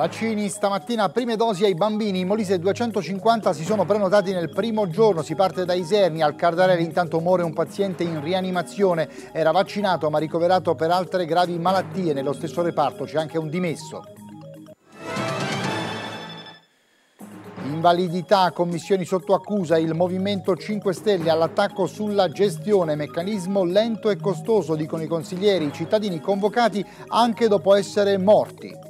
Vaccini stamattina, prime dosi ai bambini. In Molise 250 si sono prenotati nel primo giorno. Si parte da Iserni. Al Cardarelli intanto muore un paziente in rianimazione. Era vaccinato ma ricoverato per altre gravi malattie. Nello stesso reparto c'è anche un dimesso. Invalidità, commissioni sotto accusa, il Movimento 5 Stelle all'attacco sulla gestione, meccanismo lento e costoso, dicono i consiglieri, i cittadini convocati anche dopo essere morti.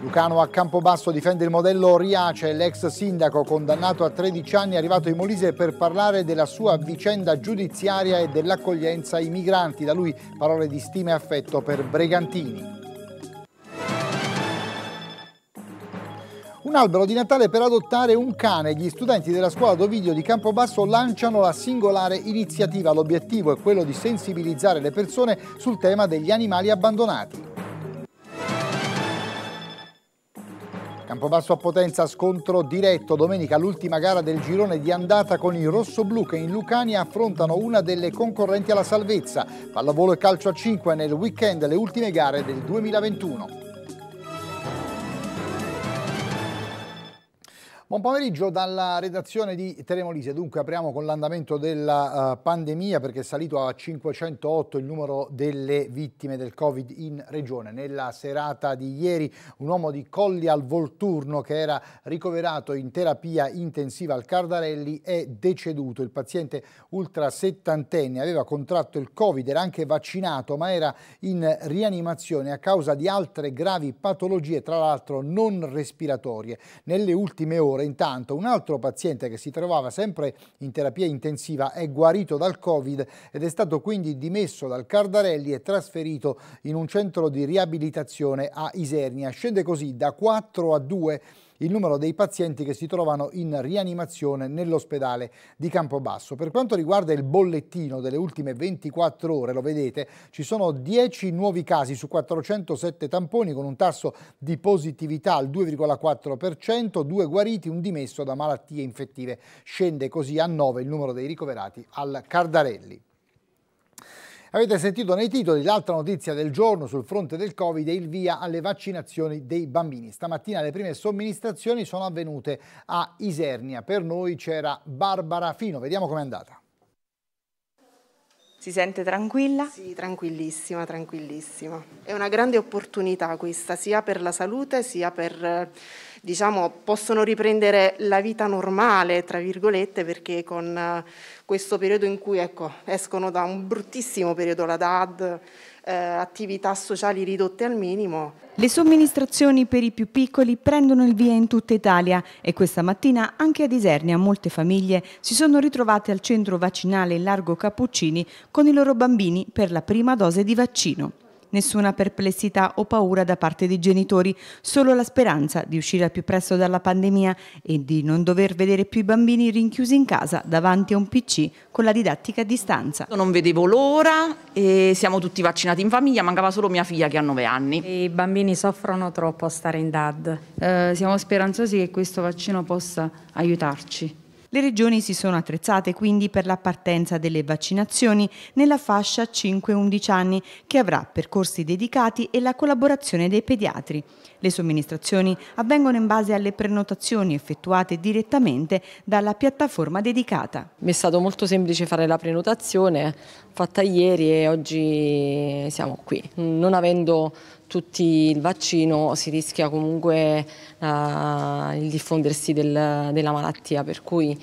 Lucano a Campobasso difende il modello Riace, l'ex sindaco condannato a 13 anni è arrivato in Molise per parlare della sua vicenda giudiziaria e dell'accoglienza ai migranti. Da lui parole di stima e affetto per Bregantini. Un albero di Natale per adottare un cane. Gli studenti della scuola d'Ovidio di Campobasso lanciano la singolare iniziativa. L'obiettivo è quello di sensibilizzare le persone sul tema degli animali abbandonati. Campobasso a Potenza, scontro diretto. Domenica l'ultima gara del girone di andata con i rossoblù che in Lucania affrontano una delle concorrenti alla salvezza. Pallavolo e calcio a 5 nel weekend, le ultime gare del 2021. Buon pomeriggio dalla redazione di Telemolise. Dunque apriamo con l'andamento della uh, pandemia perché è salito a 508 il numero delle vittime del Covid in regione. Nella serata di ieri un uomo di Colli al Volturno che era ricoverato in terapia intensiva al Cardarelli è deceduto. Il paziente ultra settantenne aveva contratto il Covid, era anche vaccinato ma era in rianimazione a causa di altre gravi patologie, tra l'altro non respiratorie. Nelle ultime ore dolore. Intanto un altro paziente che si trovava sempre in terapia intensiva è guarito dal Covid ed è stato quindi dimesso dal Cardarelli e trasferito in un centro di riabilitazione a Isernia. Scende così da 4 a 2 il numero dei pazienti che si trovano in rianimazione nell'ospedale di Campobasso. Per quanto riguarda il bollettino delle ultime 24 ore, lo vedete, ci sono 10 nuovi casi su 407 tamponi con un tasso di positività al 2,4%, due guariti, un dimesso da malattie infettive. Scende così a 9 il numero dei ricoverati al Cardarelli. Avete sentito nei titoli l'altra notizia del giorno sul fronte del Covid è il via alle vaccinazioni dei bambini. Stamattina le prime somministrazioni sono avvenute a Isernia. Per noi c'era Barbara Fino, vediamo com'è andata. Si sente tranquilla? Sì, tranquillissima, tranquillissima. È una grande opportunità questa, sia per la salute, sia per, diciamo, possono riprendere la vita normale, tra virgolette, perché con eh, questo periodo in cui, ecco, escono da un bruttissimo periodo la DAD, eh, attività sociali ridotte al minimo. Le somministrazioni per i più piccoli prendono il via in tutta Italia e questa mattina anche ad Isernia molte famiglie si sono ritrovate al centro vaccinale Largo Cappuccini con i loro bambini per la prima dose di vaccino. Nessuna perplessità o paura da parte dei genitori, solo la speranza di uscire al più presto dalla pandemia e di non dover vedere più i bambini rinchiusi in casa davanti a un PC con la didattica a distanza. Non vedevo l'ora e siamo tutti vaccinati in famiglia, mancava solo mia figlia che ha 9 anni. I bambini soffrono troppo a stare in DAD. Eh, siamo speranzosi che questo vaccino possa aiutarci. Le regioni si sono attrezzate quindi per la partenza delle vaccinazioni nella fascia 5-11 anni che avrà percorsi dedicati e la collaborazione dei pediatri. Le somministrazioni avvengono in base alle prenotazioni effettuate direttamente dalla piattaforma dedicata. Mi è stato molto semplice fare la prenotazione fatta ieri e oggi siamo qui, non avendo tutti il vaccino si rischia comunque uh, il diffondersi del, della malattia, per cui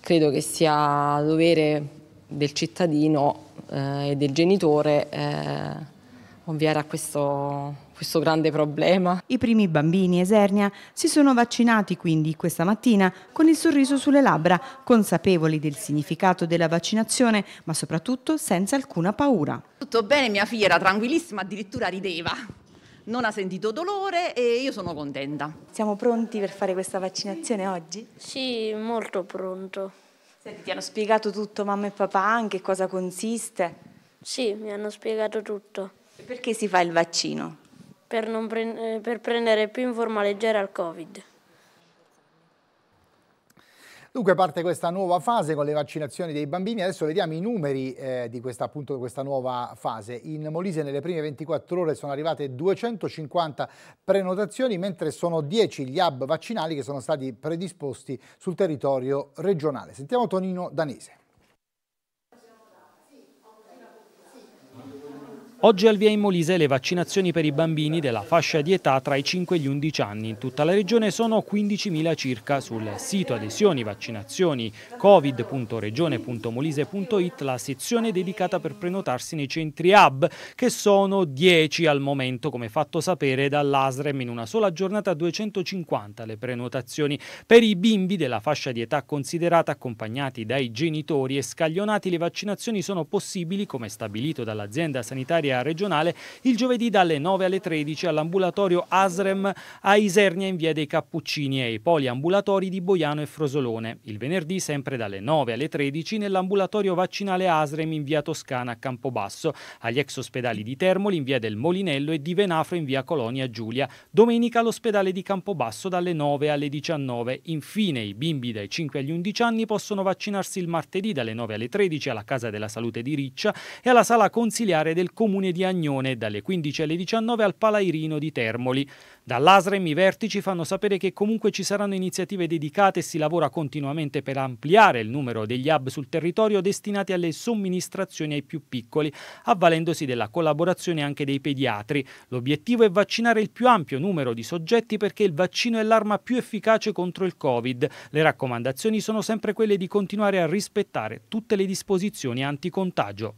credo che sia dovere del cittadino eh, e del genitore eh, ovviare a questo, questo, grande problema. I primi bambini Esernia si sono vaccinati quindi questa mattina con il sorriso sulle labbra, consapevoli del significato della vaccinazione, ma soprattutto senza alcuna paura. Tutto bene, mia figlia era tranquillissima, addirittura rideva non ha sentito dolore e io sono contenta. Siamo pronti per fare questa vaccinazione oggi? Sì, molto pronto. Senti, ti hanno spiegato tutto mamma e papà, anche cosa consiste? Sì, mi hanno spiegato tutto. E perché si fa il vaccino? Per, pre eh, per prendere più in forma leggera il Covid. Dunque parte questa nuova fase con le vaccinazioni dei bambini, adesso vediamo i numeri eh, di questa, appunto, questa nuova fase. In Molise nelle prime 24 ore sono arrivate 250 prenotazioni, mentre sono 10 gli hub vaccinali che sono stati predisposti sul territorio regionale. Sentiamo Tonino Danese. Oggi al via in Molise le vaccinazioni per i bambini della fascia di età tra i 5 e gli 11 anni. In tutta la regione sono 15.000 circa. Sul sito adesioni vaccinazioni covid.regione.molise.it la sezione dedicata per prenotarsi nei centri hub che sono 10 al momento come fatto sapere dall'ASREM in una sola giornata 250 le prenotazioni. Per i bimbi della fascia di età considerata accompagnati dai genitori e scaglionati le vaccinazioni sono possibili come stabilito dall'azienda sanitaria Assemblea regionale il giovedì dalle 9 alle 13 all'ambulatorio Asrem a Isernia in via dei Cappuccini e ai poliambulatori di Boiano e Frosolone. Il venerdì sempre dalle 9 alle 13 nell'ambulatorio vaccinale Asrem in via Toscana a Campobasso, agli ex ospedali di Termoli in via del Molinello e di Venafro in via Colonia Giulia. Domenica all'ospedale di Campobasso dalle 9 alle 19. Infine i bimbi dai 5 agli 11 anni possono vaccinarsi il martedì dalle 9 alle 13 alla Casa della Salute di Riccia e alla Sala Consiliare del Comune comune di Agnone dalle 15 alle 19 al Palairino di Termoli. Dall'ASREM i vertici fanno sapere che comunque ci saranno iniziative dedicate e si lavora continuamente per ampliare il numero degli hub sul territorio destinati alle somministrazioni ai più piccoli, avvalendosi della collaborazione anche dei pediatri. L'obiettivo è vaccinare il più ampio numero di soggetti perché il vaccino è l'arma più efficace contro il Covid. Le raccomandazioni sono sempre quelle di continuare a rispettare tutte le disposizioni anticontagio.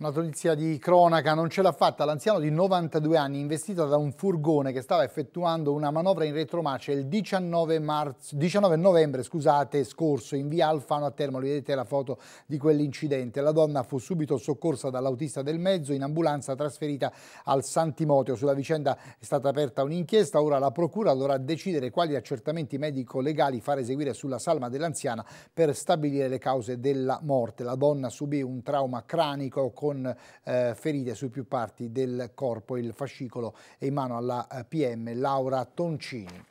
Una notizia di cronaca, non ce l'ha fatta, l'anziano di 92 anni investito da un furgone che stava effettuando una manovra in retromarcia il 19, marzo, 19 novembre scusate, scorso in via Alfano a Termoli, vedete la foto di quell'incidente. La donna fu subito soccorsa dall'autista del mezzo in ambulanza trasferita al Santimoteo. Sulla vicenda è stata aperta un'inchiesta, ora la procura dovrà decidere quali accertamenti medico-legali far eseguire sulla salma dell'anziana per stabilire le cause della morte. La donna subì un trauma cranico con con eh, ferite su più parti del corpo, il fascicolo è in mano alla eh, PM Laura Toncini.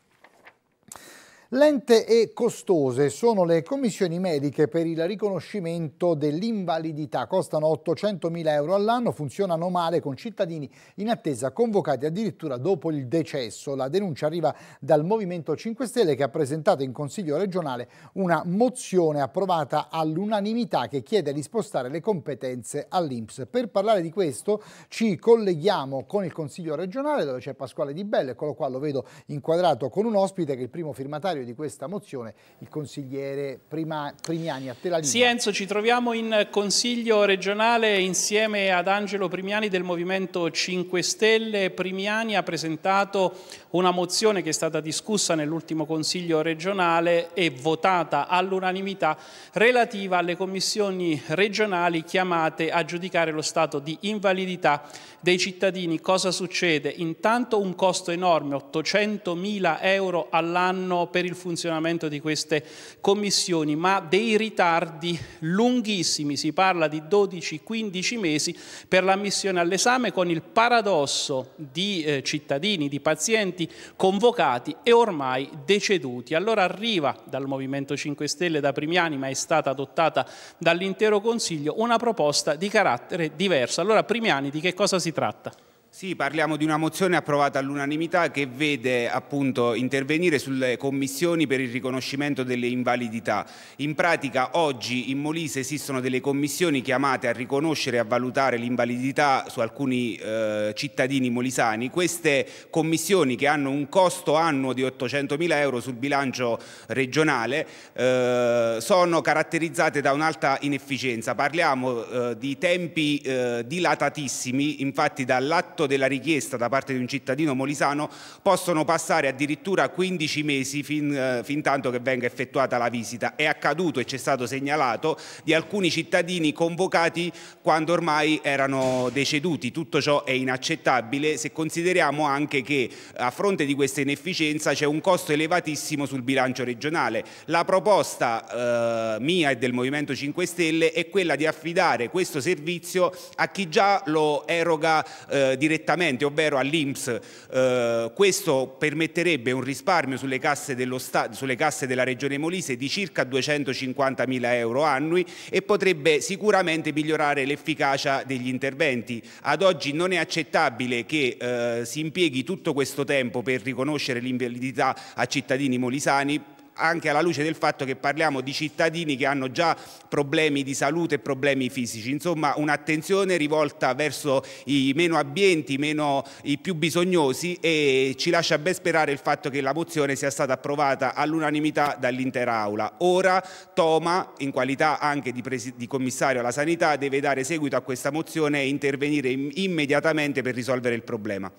Lente e costose sono le commissioni mediche per il riconoscimento dell'invalidità. Costano 800.000 euro all'anno, funzionano male con cittadini in attesa convocati addirittura dopo il decesso. La denuncia arriva dal Movimento 5 Stelle che ha presentato in Consiglio regionale una mozione approvata all'unanimità che chiede di spostare le competenze all'Inps. Per parlare di questo ci colleghiamo con il Consiglio regionale dove c'è Pasquale Di Bello, eccolo qua, lo vedo inquadrato con un ospite che è il primo firmatario firmatario di questa mozione, il consigliere Prima, Primiani. A te la linea. Sì Enzo, ci troviamo in Consiglio regionale insieme ad Angelo Primiani del Movimento 5 Stelle. Primiani ha presentato una mozione che è stata discussa nell'ultimo Consiglio regionale e votata all'unanimità relativa alle commissioni regionali chiamate a giudicare lo stato di invalidità dei cittadini. Cosa succede? Intanto un costo enorme, 800 mila euro all'anno per il il funzionamento di queste commissioni, ma dei ritardi lunghissimi, si parla di 12-15 mesi per l'ammissione all'esame con il paradosso di eh, cittadini, di pazienti convocati e ormai deceduti. Allora arriva dal Movimento 5 Stelle da primi anni, ma è stata adottata dall'intero Consiglio, una proposta di carattere diverso. Allora primi anni di che cosa si tratta? Sì, parliamo di una mozione approvata all'unanimità che vede appunto intervenire sulle commissioni per il riconoscimento delle invalidità. In pratica oggi in Molise esistono delle commissioni chiamate a riconoscere e a valutare l'invalidità su alcuni eh, cittadini molisani. Queste commissioni che hanno un costo annuo di 800.000 euro sul bilancio regionale eh, sono caratterizzate da un'alta inefficienza. Parliamo eh, di tempi eh, dilatatissimi, infatti dall'atto atto della richiesta da parte di un cittadino molisano possono passare addirittura 15 mesi fin, eh, fin tanto che venga effettuata la visita. È accaduto e ci è stato segnalato di alcuni cittadini convocati quando ormai erano deceduti. Tutto ciò è inaccettabile se consideriamo anche che eh, a fronte di questa inefficienza c'è un costo elevatissimo sul bilancio regionale. La proposta eh, mia e del Movimento 5 Stelle è quella di affidare questo servizio a chi già lo eroga eh, direttamente direttamente, ovvero all'Inps, eh, questo permetterebbe un risparmio sulle casse, sulle casse della Regione Molise di circa 250 mila euro annui e potrebbe sicuramente migliorare l'efficacia degli interventi. Ad oggi non è accettabile che eh, si impieghi tutto questo tempo per riconoscere l'invalidità a cittadini molisani anche alla luce del fatto che parliamo di cittadini che hanno già problemi di salute e problemi fisici. Insomma, un'attenzione rivolta verso i meno abbienti, meno, i più bisognosi e ci lascia ben sperare il fatto che la mozione sia stata approvata all'unanimità dall'intera Aula. Ora Toma, in qualità anche di, di, commissario alla sanità, deve dare seguito a questa mozione e intervenire immediatamente per risolvere il problema.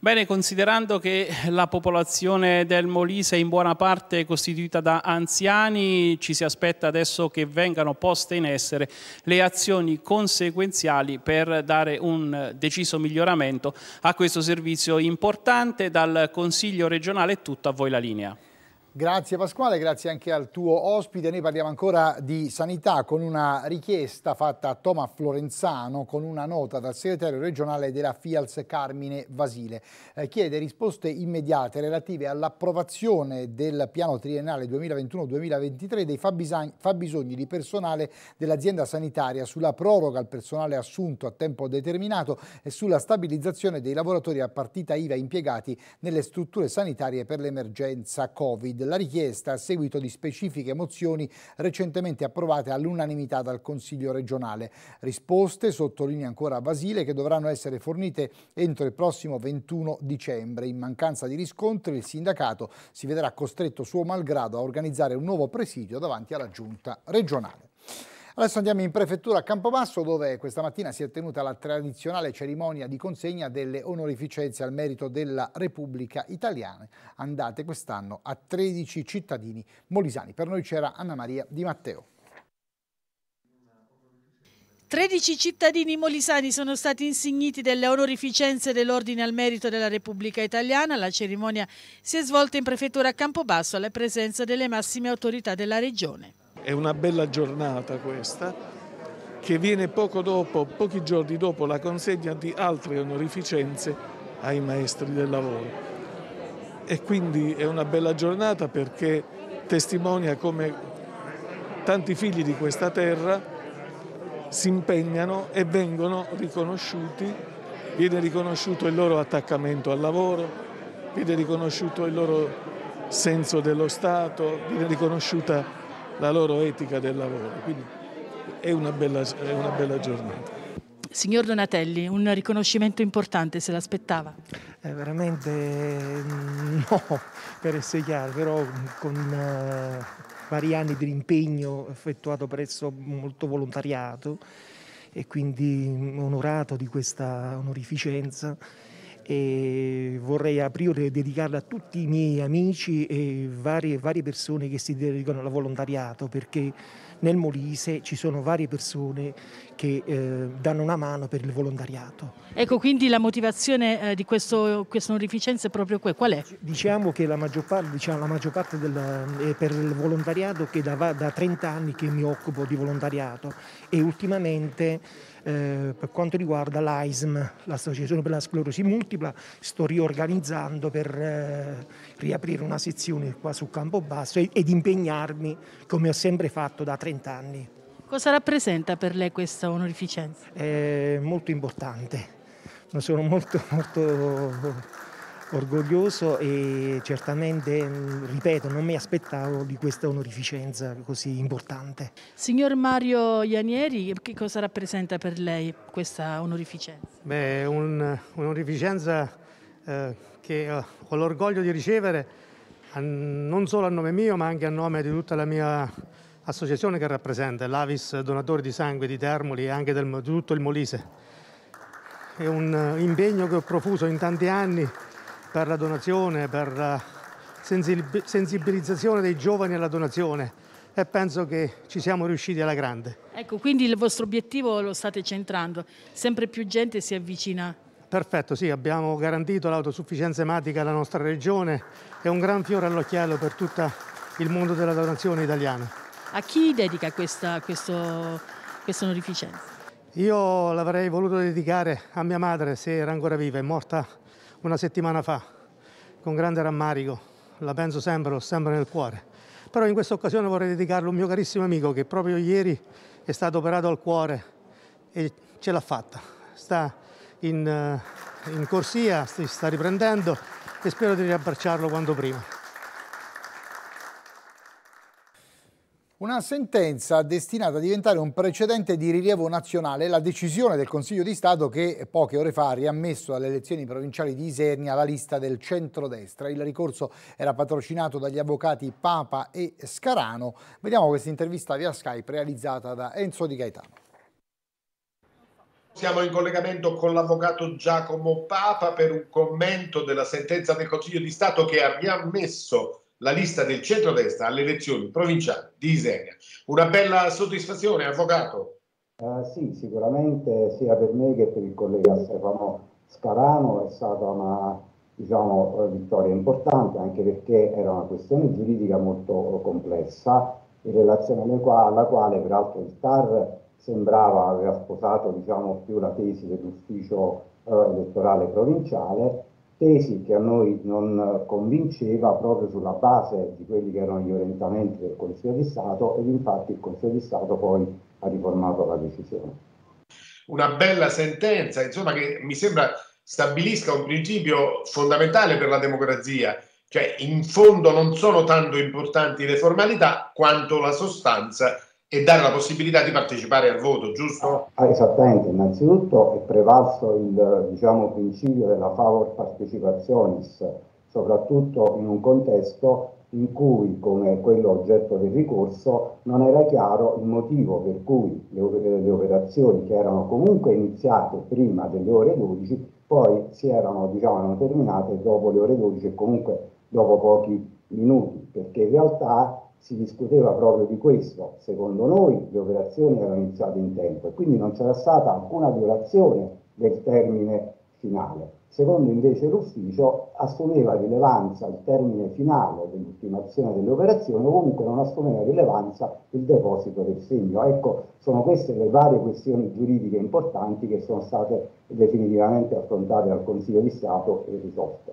Bene, considerando che la popolazione del Molise è in buona parte costituita da anziani, ci si aspetta adesso che vengano poste in essere le azioni conseguenziali per dare un deciso miglioramento a questo servizio importante. Dal Consiglio regionale è tutto, a voi la linea. Grazie Pasquale, grazie anche al tuo ospite. Noi parliamo ancora di sanità con una richiesta fatta a Toma Florenzano con una nota dal segretario regionale della FIALS Carmine Vasile. Eh, chiede risposte immediate relative all'approvazione del piano triennale 2021-2023 dei fabbisogni, fabbisogni di personale dell'azienda sanitaria sulla proroga al personale assunto a tempo determinato e sulla stabilizzazione dei lavoratori a partita IVA impiegati nelle strutture sanitarie per l'emergenza Covid della richiesta a seguito di specifiche mozioni recentemente approvate all'unanimità dal Consiglio regionale. Risposte, sottolinea ancora Basile, che dovranno essere fornite entro il prossimo 21 dicembre. In mancanza di riscontri il sindacato si vedrà costretto suo malgrado a organizzare un nuovo presidio davanti alla giunta regionale. Adesso andiamo in prefettura a Campobasso dove questa mattina si è tenuta la tradizionale cerimonia di consegna delle onorificenze al merito della Repubblica Italiana, andate quest'anno a 13 cittadini molisani. Per noi c'era Anna Maria Di Matteo. 13 cittadini molisani sono stati insigniti delle onorificenze dell'Ordine al Merito della Repubblica Italiana. La cerimonia si è svolta in prefettura a Campobasso alla presenza delle massime autorità della regione è una bella giornata questa, che viene poco dopo, pochi giorni dopo la consegna di altre onorificenze ai maestri del lavoro. E quindi è una bella giornata perché testimonia come tanti figli di questa terra si impegnano e vengono riconosciuti, viene riconosciuto il loro attaccamento al lavoro, viene riconosciuto il loro senso dello Stato, viene riconosciuta la loro etica del lavoro. Quindi è una bella, è una bella giornata. Signor Donatelli, un riconoscimento importante se l'aspettava? Eh, veramente mm, no, per essere chiaro, però con eh, vari anni di impegno effettuato presso molto volontariato e quindi onorato di questa onorificenza e vorrei aprire dedicarla a tutti i miei amici e varie, varie, persone che si dedicano al volontariato perché nel Molise ci sono varie persone che eh, danno una mano per il volontariato. Ecco, quindi la motivazione eh, di questo, questa onorificenza è proprio quella. Qual è? Diciamo che la maggior parte, diciamo, la maggior parte del, eh, è per il volontariato che da, da 30 anni che mi occupo di volontariato e ultimamente eh, per quanto riguarda l'AISM, l'Associazione per la Sclerosi Multipla, sto riorganizzando per eh, riaprire una sezione qua su Campobasso ed, ed impegnarmi come ho sempre fatto da 30 anni. Cosa rappresenta per lei questa onorificenza? È molto importante, ne sono molto, molto orgoglioso e certamente, mm, ripeto, non mi aspettavo di questa onorificenza così importante. Signor Mario Ianieri, che cosa rappresenta per lei questa onorificenza? Beh, un, un'onorificenza eh, che ho, eh, ho l'orgoglio di ricevere non solo a nome mio ma anche a nome di tutta la mia associazione che rappresenta, l'Avis Donatori di Sangue di Termoli e anche del, di tutto il Molise. È un eh, impegno che ho profuso in tanti anni per la donazione, per la sensibilizzazione dei giovani alla donazione e penso che ci siamo riusciti alla grande. Ecco, quindi il vostro obiettivo lo state centrando, sempre più gente si avvicina. Perfetto, sì, abbiamo garantito l'autosufficienza ematica alla nostra regione, è un gran fiore all'occhiello per tutto il mondo della donazione italiana a chi dedica questa, questo, questa onorificenza? Io l'avrei voluto dedicare a mia madre se era ancora viva, è morta una settimana fa, con grande rammarico, la penso sempre, l'ho sempre nel cuore. Però in questa occasione vorrei dedicarlo a un mio carissimo amico che proprio ieri è stato operato al cuore e ce l'ha fatta. Sta in, eh, in corsia, si sta riprendendo e spero di riabbracciarlo quanto prima. Una sentenza destinata a diventare un precedente di rilievo nazionale, la decisione del Consiglio di Stato che poche ore fa ha riammesso alle elezioni provinciali di Isernia la lista del centrodestra. Il ricorso era patrocinato dagli avvocati Papa e Scarano. Vediamo questa intervista via Skype realizzata da Enzo Di Gaetano. Siamo in collegamento con l'avvocato Giacomo Papa per un commento della sentenza del Consiglio di Stato che ha riammesso la lista del centrodestra alle elezioni provinciali di Isernia. Una bella soddisfazione, avvocato. Eh, sì, sicuramente sia per me che per il collega Stefano Scarano è stata una diciamo, eh, vittoria importante, anche perché era una questione giuridica molto eh, complessa, in relazione alla quale peraltro il TAR sembrava aver sposato diciamo, più la tesi dell'ufficio eh, elettorale provinciale tesi che a noi non convinceva proprio sulla base di quelli che erano gli orientamenti del Consiglio di Stato ed infatti il Consiglio di Stato poi ha riformato la decisione. Una bella sentenza, insomma, che mi sembra stabilisca un principio fondamentale per la democrazia, cioè in fondo non sono tanto importanti le formalità quanto la sostanza e dare la possibilità di partecipare al voto, giusto? Ah, ah esattamente, innanzitutto è prevalso il diciamo, principio della favor participationis, soprattutto in un contesto in cui, come quello oggetto del ricorso, non era chiaro il motivo per cui le, le operazioni che erano comunque iniziate prima delle ore 12 poi si erano, diciamo, terminate dopo le ore 12 e comunque dopo pochi minuti, perché in realtà si discuteva proprio di questo. Secondo noi le operazioni erano iniziate in tempo e quindi non c'era stata alcuna violazione del termine finale. Secondo invece l'ufficio assumeva rilevanza il termine finale dell'ultimazione delle operazioni o comunque non assumeva rilevanza il deposito del segno. Ecco, sono queste le varie questioni giuridiche importanti che sono state definitivamente affrontate dal Consiglio di Stato e risolte.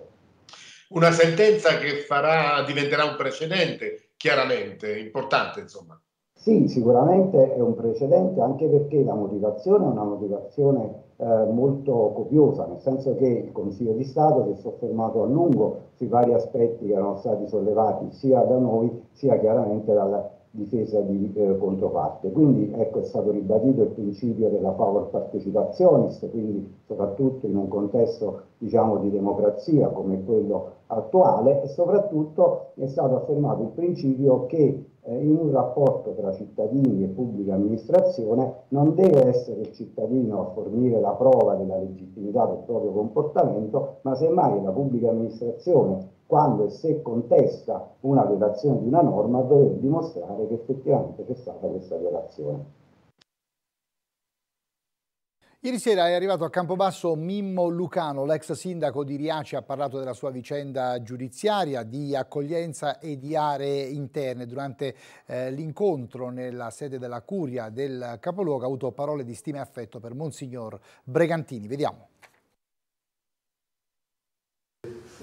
Una sentenza che farà, diventerà un precedente chiaramente importante, insomma. Sì, sicuramente è un precedente anche perché la motivazione è una motivazione eh, molto copiosa, nel senso che il Consiglio di Stato si è soffermato a lungo sui vari aspetti che erano stati sollevati sia da noi sia chiaramente dal difesa di eh, controparte. Quindi ecco, è stato ribadito il principio della power partecipationist, quindi soprattutto in un contesto diciamo, di democrazia come quello attuale e soprattutto è stato affermato il principio che eh, in un rapporto tra cittadini e pubblica amministrazione non deve essere il cittadino a fornire la prova della legittimità del proprio comportamento, ma semmai la pubblica amministrazione quando e se contesta una violazione di una norma dover dimostrare che effettivamente c'è stata questa violazione. Ieri sera è arrivato a Campobasso Mimmo Lucano, l'ex sindaco di Riace, ha parlato della sua vicenda giudiziaria, di accoglienza e di aree interne. Durante eh, l'incontro nella sede della Curia del Capoluogo ha avuto parole di stima e affetto per Monsignor Bregantini. Vediamo.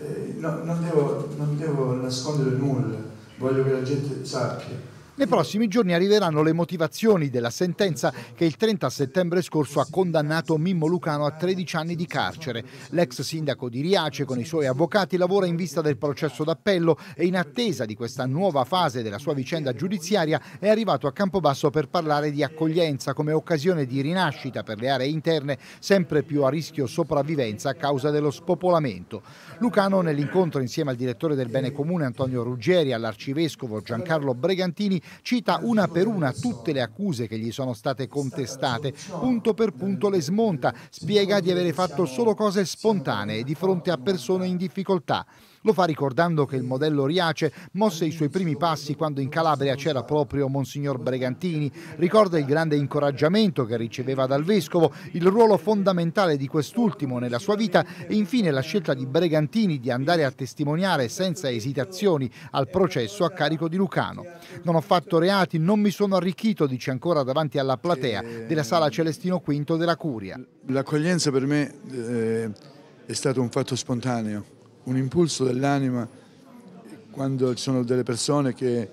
Eh, no, non, devo, non devo nascondere nulla, voglio che la gente sappia nei prossimi giorni arriveranno le motivazioni della sentenza che il 30 settembre scorso ha condannato Mimmo Lucano a 13 anni di carcere. L'ex sindaco di Riace con i suoi avvocati lavora in vista del processo d'appello e in attesa di questa nuova fase della sua vicenda giudiziaria è arrivato a Campobasso per parlare di accoglienza come occasione di rinascita per le aree interne sempre più a rischio sopravvivenza a causa dello spopolamento. Lucano nell'incontro insieme al direttore del bene comune Antonio Ruggeri, all'arcivescovo Giancarlo Bregantini cita una per una tutte le accuse che gli sono state contestate, punto per punto le smonta, spiega di avere fatto solo cose spontanee di fronte a persone in difficoltà. Lo fa ricordando che il modello Riace mosse i suoi primi passi quando in Calabria c'era proprio Monsignor Bregantini. Ricorda il grande incoraggiamento che riceveva dal Vescovo, il ruolo fondamentale di quest'ultimo nella sua vita e infine la scelta di Bregantini di andare a testimoniare senza esitazioni al processo a carico di Lucano. Non ho fatto reati, non mi sono arricchito, dice ancora davanti alla platea della sala Celestino V della Curia. L'accoglienza per me eh, è stato un fatto spontaneo un impulso dell'anima quando ci sono delle persone che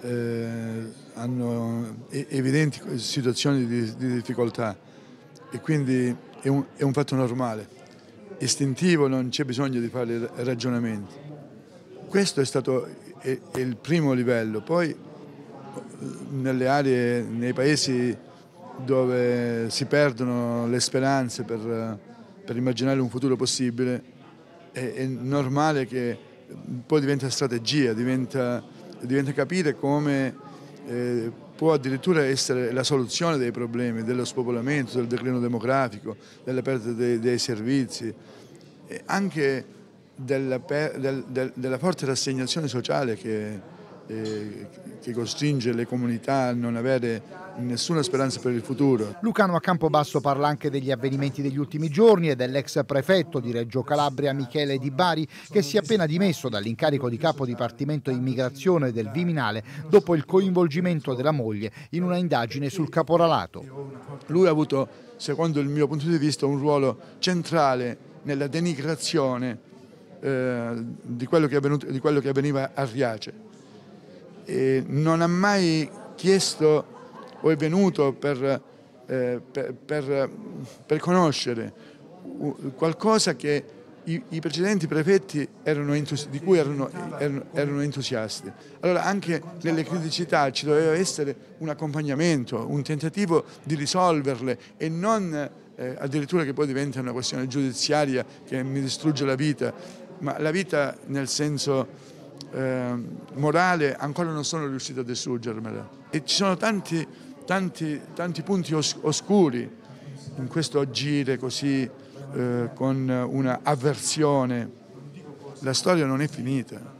eh, hanno evidenti situazioni di, di, difficoltà e quindi è un, è un fatto normale, istintivo, non c'è bisogno di fare ragionamenti. Questo è stato è, è il primo livello, poi nelle aree, nei paesi dove si perdono le speranze per, per immaginare un futuro possibile, è, è normale che poi diventa strategia, diventa, diventa capire come eh, può addirittura essere la soluzione dei problemi, dello spopolamento, del declino demografico, della perdita dei, dei servizi, anche della, per, del, del, della forte rassegnazione sociale che, eh, che costringe le comunità a non avere nessuna speranza per il futuro. Lucano a Campobasso parla anche degli avvenimenti degli ultimi giorni e dell'ex prefetto di Reggio Calabria Michele Di Bari che si è appena dimesso dall'incarico di capo dipartimento immigrazione del Viminale dopo il coinvolgimento della moglie in una indagine sul caporalato. Lui ha avuto, secondo il mio punto di vista, un ruolo centrale nella denigrazione eh, di, quello avvenuto, di quello che avveniva a Riace eh, non ha mai chiesto o è venuto per, eh, per, per, per conoscere qualcosa che i, i precedenti prefetti erano di cui erano, erano, erano, entusiasti. Allora anche nelle criticità ci doveva essere un accompagnamento, un tentativo di risolverle e non eh, addirittura che poi diventa una questione giudiziaria che mi distrugge la vita, ma la vita nel senso eh, morale ancora non sono riuscito a distruggermela. E ci sono tanti, tanti, tanti punti os oscuri in questo agire così eh, con una avversione. La storia non è finita.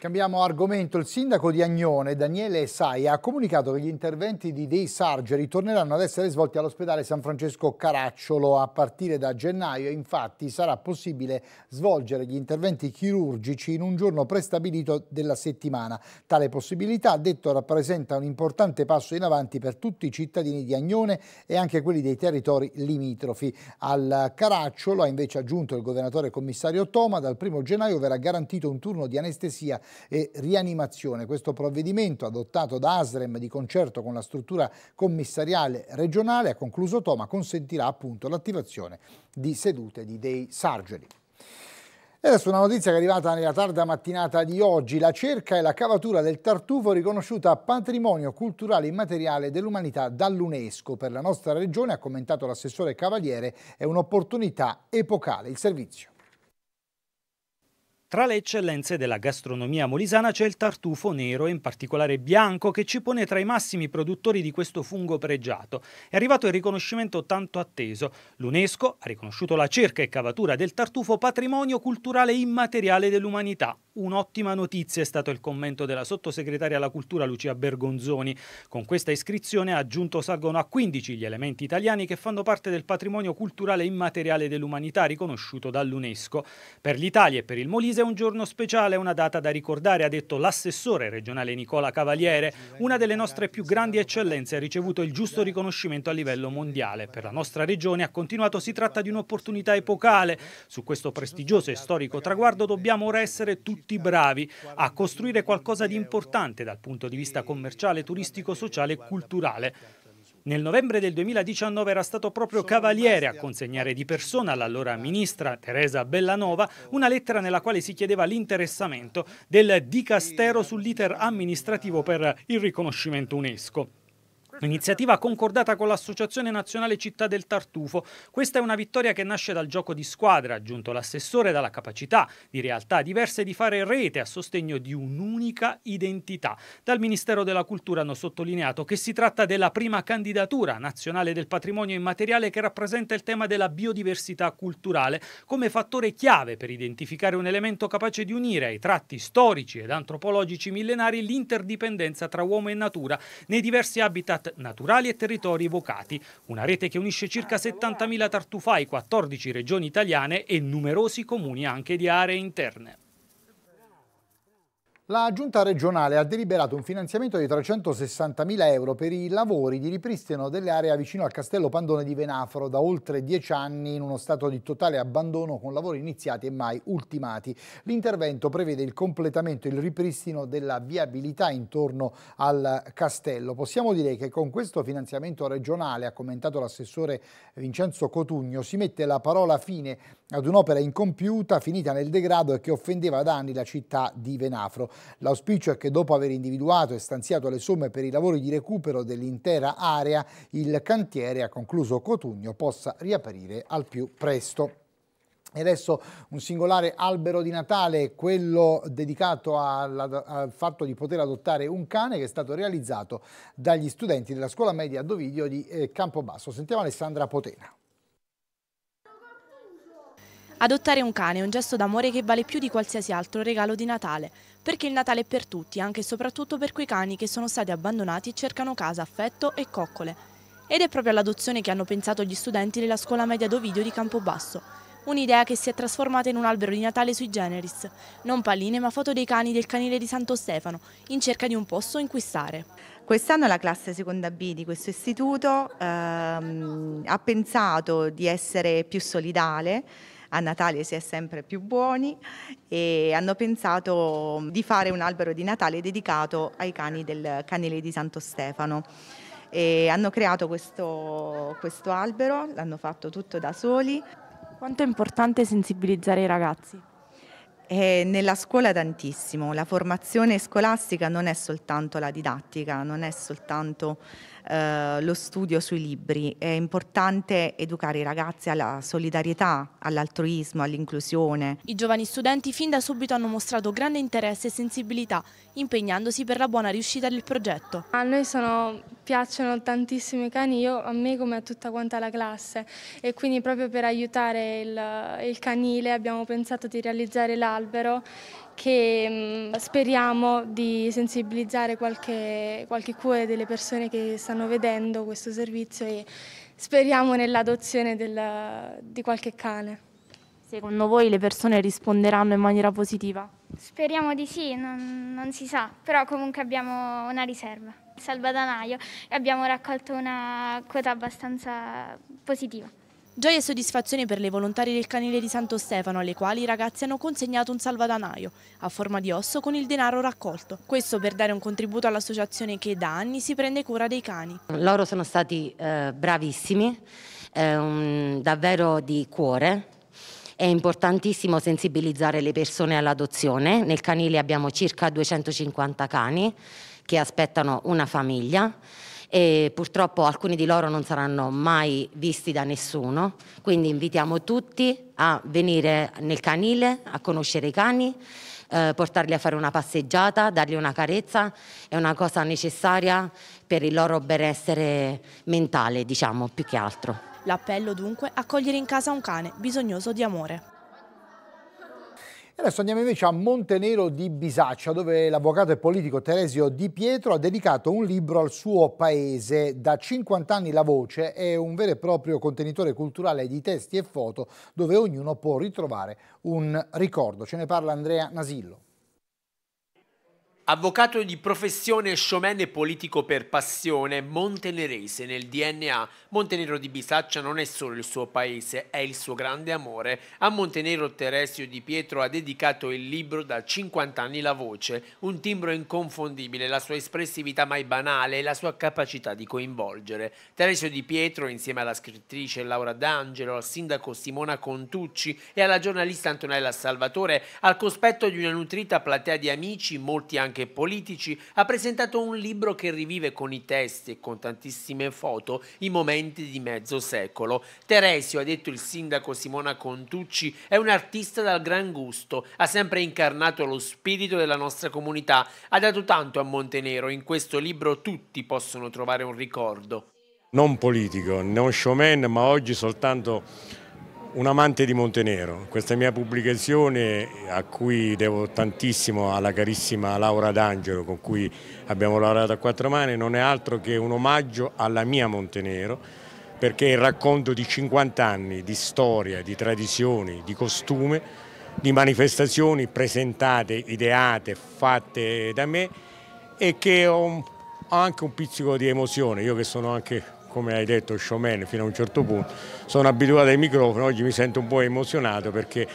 Cambiamo argomento. Il sindaco di Agnone, Daniele Saia, ha comunicato che gli interventi di dei Sargeri torneranno ad essere svolti all'ospedale San Francesco Caracciolo a partire da gennaio. Infatti sarà possibile svolgere gli interventi chirurgici in un giorno prestabilito della settimana. Tale possibilità, detto, rappresenta un importante passo in avanti per tutti i cittadini di Agnone e anche quelli dei territori limitrofi. Al Caracciolo ha invece aggiunto il governatore commissario Toma, dal 1 gennaio verrà garantito un turno di anestesia e rianimazione. Questo provvedimento adottato da ASREM di concerto con la struttura commissariale regionale, ha concluso Toma, consentirà appunto l'attivazione di sedute di dei surgery. E adesso una notizia che è arrivata nella tarda mattinata di oggi. La cerca e la cavatura del tartufo riconosciuta patrimonio culturale immateriale dell'umanità dall'UNESCO. Per la nostra regione, ha commentato l'assessore Cavaliere, è un'opportunità epocale. Il servizio. Tra le eccellenze della gastronomia molisana c'è il tartufo nero e in particolare bianco che ci pone tra i massimi produttori di questo fungo pregiato. È arrivato il riconoscimento tanto atteso. L'UNESCO ha riconosciuto la cerca e cavatura del tartufo patrimonio culturale immateriale dell'umanità. Un'ottima notizia è stato il commento della sottosegretaria alla cultura Lucia Bergonzoni. Con questa iscrizione ha aggiunto salgono a 15 gli elementi italiani che fanno parte del patrimonio culturale immateriale dell'umanità riconosciuto dall'UNESCO. Per l'Italia e per il Molise paese è un giorno speciale, una data da ricordare, ha detto l'assessore regionale Nicola Cavaliere. Una delle nostre più grandi eccellenze ha ricevuto il giusto riconoscimento a livello mondiale. Per la nostra regione ha continuato, si tratta di un'opportunità epocale. Su questo prestigioso e storico traguardo dobbiamo ora essere tutti bravi a costruire qualcosa di importante dal punto di vista commerciale, turistico, sociale e culturale. Nel novembre del 2019 era stato proprio Cavaliere a consegnare di persona all'allora ministra Teresa Bellanova una lettera nella quale si chiedeva l'interessamento del Dicastero sull'iter amministrativo per il riconoscimento UNESCO. Iniziativa concordata con l'Associazione Nazionale Città del Tartufo. Questa è una vittoria che nasce dal gioco di squadra, aggiunto l'assessore dalla capacità di realtà diverse di fare rete a sostegno di un'unica identità. Dal Ministero della Cultura hanno sottolineato che si tratta della prima candidatura nazionale del patrimonio immateriale che rappresenta il tema della biodiversità culturale come fattore chiave per identificare un elemento capace di unire ai tratti storici ed antropologici millenari l'interdipendenza tra uomo e natura nei diversi habitat naturali e territori evocati, una rete che unisce circa 70.000 tartufai, 14 regioni italiane e numerosi comuni anche di aree interne. La giunta regionale ha deliberato un finanziamento di 360.000 euro per i lavori di ripristino dell'area vicino al castello Pandone di Venafro, da oltre dieci anni in uno stato di totale abbandono con lavori iniziati e mai ultimati. L'intervento prevede il completamento e il ripristino della viabilità intorno al castello. Possiamo dire che con questo finanziamento regionale, ha commentato l'assessore Vincenzo Cotugno, si mette la parola fine ad un'opera incompiuta, finita nel degrado e che offendeva da anni la città di Venafro. L'auspicio è che dopo aver individuato e stanziato le somme per i lavori di recupero dell'intera area, il cantiere, ha concluso Cotugno, possa riaprire al più presto. E adesso un singolare albero di Natale, quello dedicato al, al, fatto di poter adottare un cane che è stato realizzato dagli studenti della scuola media Dovidio di eh, Campobasso. Sentiamo Alessandra Potena. Adottare un cane è un gesto d'amore che vale più di qualsiasi altro regalo di Natale perché il Natale è per tutti, anche e soprattutto per quei cani che sono stati abbandonati e cercano casa, affetto e coccole. Ed è proprio all'adozione che hanno pensato gli studenti della scuola media Dovidio di Campobasso, un'idea che si è trasformata in un albero di Natale sui generis, non palline ma foto dei cani del canile di Santo Stefano, in cerca di un posto in cui stare. Quest'anno la classe seconda B di questo istituto ehm, ha pensato di essere più solidale, a Natale si è sempre più buoni e hanno pensato di fare un albero di Natale dedicato ai cani del canile di Santo Stefano. E hanno creato questo, questo albero, l'hanno fatto tutto da soli. Quanto è importante sensibilizzare i ragazzi? E eh, nella scuola tantissimo, la formazione scolastica non è soltanto la didattica, non è soltanto eh, lo studio sui libri. È importante educare i ragazzi alla solidarietà, all'altruismo, all'inclusione. I giovani studenti fin da subito hanno mostrato grande interesse e sensibilità, impegnandosi per la buona riuscita del progetto. A noi sono, piacciono tantissimo i cani, io, a me come a tutta quanta la classe e quindi proprio per aiutare il, il canile abbiamo pensato di realizzare l'albero che mm, speriamo di sensibilizzare qualche, qualche cuore delle persone che stanno vedendo questo servizio e speriamo nell'adozione di qualche cane. Secondo voi le persone risponderanno in maniera positiva? Speriamo di sì, non, non si sa, però comunque abbiamo una riserva, il salvadanaio, e abbiamo raccolto una quota abbastanza positiva. Gioia e soddisfazione per le volontarie del canile di Santo Stefano, alle quali i ragazzi hanno consegnato un salvadanaio a forma di osso con il denaro raccolto. Questo per dare un contributo all'associazione che da anni si prende cura dei cani. Loro sono stati eh, bravissimi, eh, un, davvero di cuore, è importantissimo sensibilizzare le persone all'adozione. Nel canile abbiamo circa 250 cani che aspettano una famiglia e purtroppo alcuni di loro non saranno mai visti da nessuno, quindi invitiamo tutti a venire nel canile, a conoscere i cani, eh, portarli a fare una passeggiata, dargli una carezza, è una cosa necessaria per il loro benessere mentale, diciamo, più che altro. L'appello dunque a cogliere in casa un cane bisognoso di amore. E adesso andiamo invece a Montenero di Bisaccia, dove l'avvocato e politico Teresio Di Pietro ha dedicato un libro al suo paese. Da 50 anni La Voce è un vero e proprio contenitore culturale di testi e foto dove ognuno può ritrovare un ricordo. Ce ne parla Andrea Nasillo. Avvocato di professione, showman e politico per passione, montenerese nel DNA. Montenero di Bisaccia non è solo il suo paese, è il suo grande amore. A Montenero Teresio Di Pietro ha dedicato il libro da 50 anni La Voce, un timbro inconfondibile, la sua espressività mai banale e la sua capacità di coinvolgere. Teresio Di Pietro, insieme alla scrittrice Laura D'Angelo, al sindaco Simona Contucci e alla giornalista Antonella Salvatore, al cospetto di una nutrita platea di amici, molti anche anche politici, ha presentato un libro che rivive con i testi e con tantissime foto i momenti di mezzo secolo. Teresio, ha detto il sindaco Simona Contucci, è un artista dal gran gusto, ha sempre incarnato lo spirito della nostra comunità, ha dato tanto a Montenero, in questo libro tutti possono trovare un ricordo. Non politico, non showman, ma oggi soltanto un amante di Montenero. Questa mia pubblicazione a cui devo tantissimo alla carissima Laura D'Angelo con cui abbiamo lavorato a quattro mani non è altro che un omaggio alla mia Montenero perché è il racconto di 50 anni di storia, di tradizioni, di costume, di manifestazioni presentate, ideate, fatte da me e che ho anche un pizzico di emozione, io che sono anche come hai detto showman fino a un certo punto, sono abituato ai microfoni, oggi mi sento un po' emozionato perché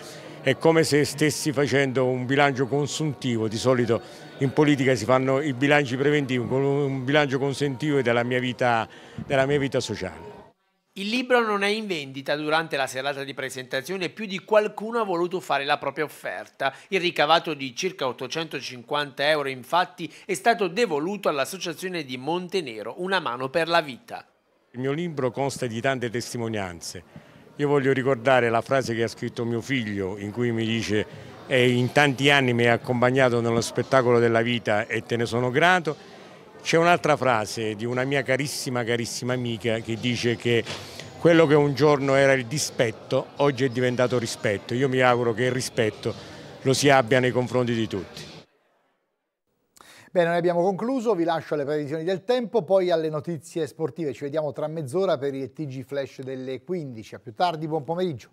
è come se stessi facendo un bilancio consuntivo, di solito in politica si fanno i bilanci preventivi, un bilancio consentivo della mia vita, della mia vita sociale. Il libro non è in vendita durante la serata di presentazione e più di qualcuno ha voluto fare la propria offerta. Il ricavato di circa 850 euro infatti è stato devoluto all'associazione di Montenero Una mano per la vita. Il mio libro consta di tante testimonianze. Io voglio ricordare la frase che ha scritto mio figlio in cui mi dice e in tanti anni mi ha accompagnato nello spettacolo della vita e te ne sono grato. C'è un'altra frase di una mia carissima, carissima amica che dice che quello che un giorno era il dispetto oggi è diventato rispetto. Io mi auguro che il rispetto lo si abbia nei confronti di tutti. Bene, noi abbiamo concluso, vi lascio alle previsioni del tempo, poi alle notizie sportive. Ci vediamo tra mezz'ora per il TG Flash delle 15. A più tardi, buon pomeriggio.